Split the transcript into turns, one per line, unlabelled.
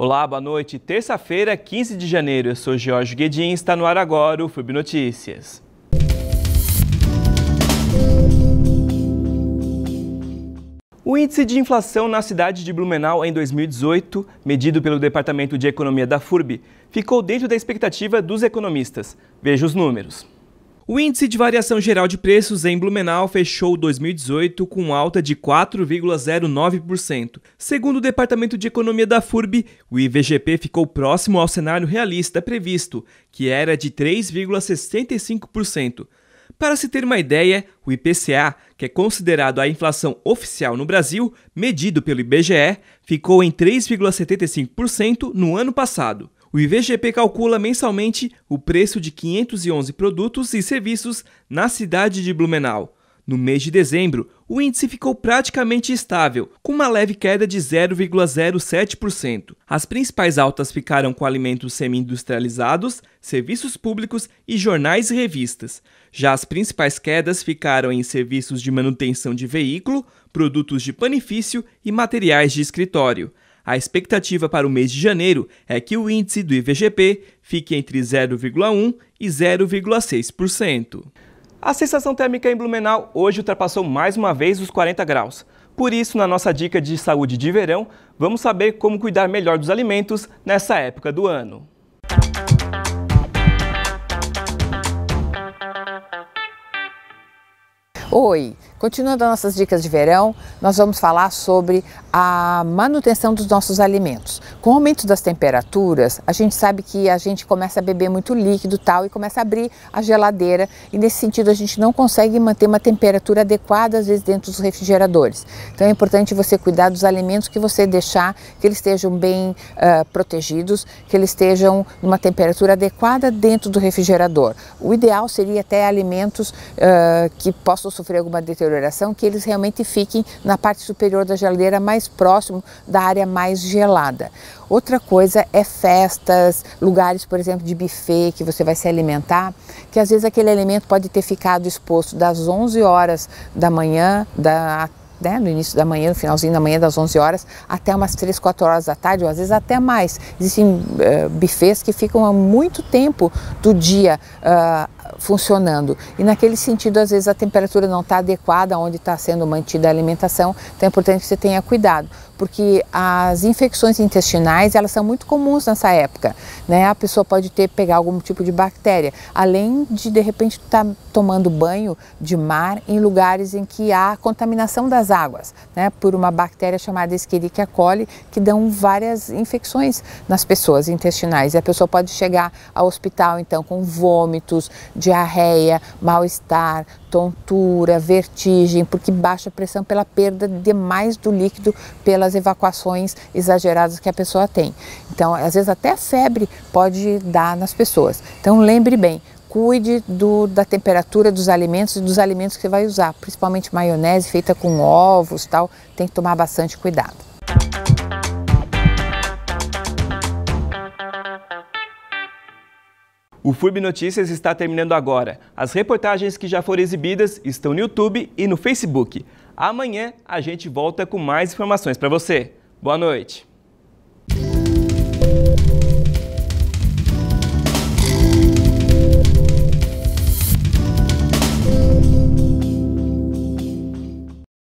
Olá, boa noite. Terça-feira, 15 de janeiro. Eu sou Jorge Guedin, está no ar agora o FUB Notícias. O índice de inflação na cidade de Blumenau em 2018, medido pelo Departamento de Economia da FURB, ficou dentro da expectativa dos economistas. Veja os números. O índice de variação geral de preços em Blumenau fechou 2018 com alta de 4,09%. Segundo o Departamento de Economia da FURB, o IVGP ficou próximo ao cenário realista previsto, que era de 3,65%. Para se ter uma ideia, o IPCA, que é considerado a inflação oficial no Brasil, medido pelo IBGE, ficou em 3,75% no ano passado. O IVGP calcula mensalmente o preço de 511 produtos e serviços na cidade de Blumenau. No mês de dezembro, o índice ficou praticamente estável, com uma leve queda de 0,07%. As principais altas ficaram com alimentos semi-industrializados, serviços públicos e jornais e revistas. Já as principais quedas ficaram em serviços de manutenção de veículo, produtos de panifício e materiais de escritório. A expectativa para o mês de janeiro é que o índice do IVGP fique entre 0,1% e 0,6%. A sensação térmica em Blumenau hoje ultrapassou mais uma vez os 40 graus. Por isso, na nossa dica de saúde de verão, vamos saber como cuidar melhor dos alimentos nessa época do ano.
Oi, continuando as nossas dicas de verão, nós vamos falar sobre a manutenção dos nossos alimentos. Com o aumento das temperaturas, a gente sabe que a gente começa a beber muito líquido tal e começa a abrir a geladeira e nesse sentido a gente não consegue manter uma temperatura adequada às vezes dentro dos refrigeradores. Então é importante você cuidar dos alimentos que você deixar, que eles estejam bem uh, protegidos, que eles estejam numa temperatura adequada dentro do refrigerador. O ideal seria até alimentos uh, que possam sofrer alguma deterioração, que eles realmente fiquem na parte superior da geladeira, mais próximo da área mais gelada. Outra coisa é festas, lugares, por exemplo, de buffet que você vai se alimentar, que às vezes aquele alimento pode ter ficado exposto das 11 horas da manhã da, né, no início da manhã, no finalzinho da manhã, das 11 horas, até umas 3, 4 horas da tarde, ou às vezes até mais. Existem uh, eh, bufês que ficam há muito tempo do dia uh, funcionando. E naquele sentido, às vezes a temperatura não está adequada onde está sendo mantida a alimentação, então é importante que você tenha cuidado, porque as infecções intestinais elas são muito comuns nessa época. Né? A pessoa pode ter pegar algum tipo de bactéria, além de de repente estar tá tomando banho de mar em lugares em que há contaminação das nas águas, né, por uma bactéria chamada Escherichia coli, que dão várias infecções nas pessoas intestinais. E a pessoa pode chegar ao hospital, então, com vômitos, diarreia, mal-estar, tontura, vertigem, porque baixa pressão pela perda demais do líquido pelas evacuações exageradas que a pessoa tem. Então, às vezes até a febre pode dar nas pessoas. Então, lembre bem, cuide do, da temperatura dos alimentos e dos alimentos que você vai usar, principalmente maionese feita com ovos tal, tem que tomar bastante cuidado.
O FURB Notícias está terminando agora. As reportagens que já foram exibidas estão no YouTube e no Facebook. Amanhã a gente volta com mais informações para você. Boa noite!